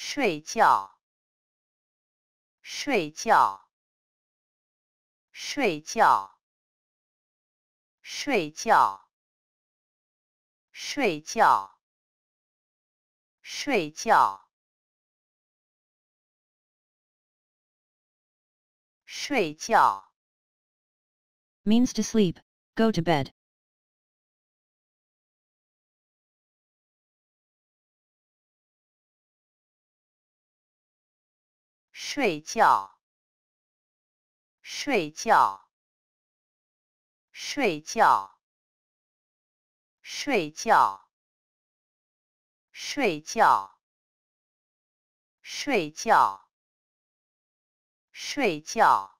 睡觉，睡觉，睡觉，睡觉，睡觉，睡觉，睡觉，means to sleep, go to bed. 睡觉，睡觉，睡觉，睡觉，睡觉，睡觉。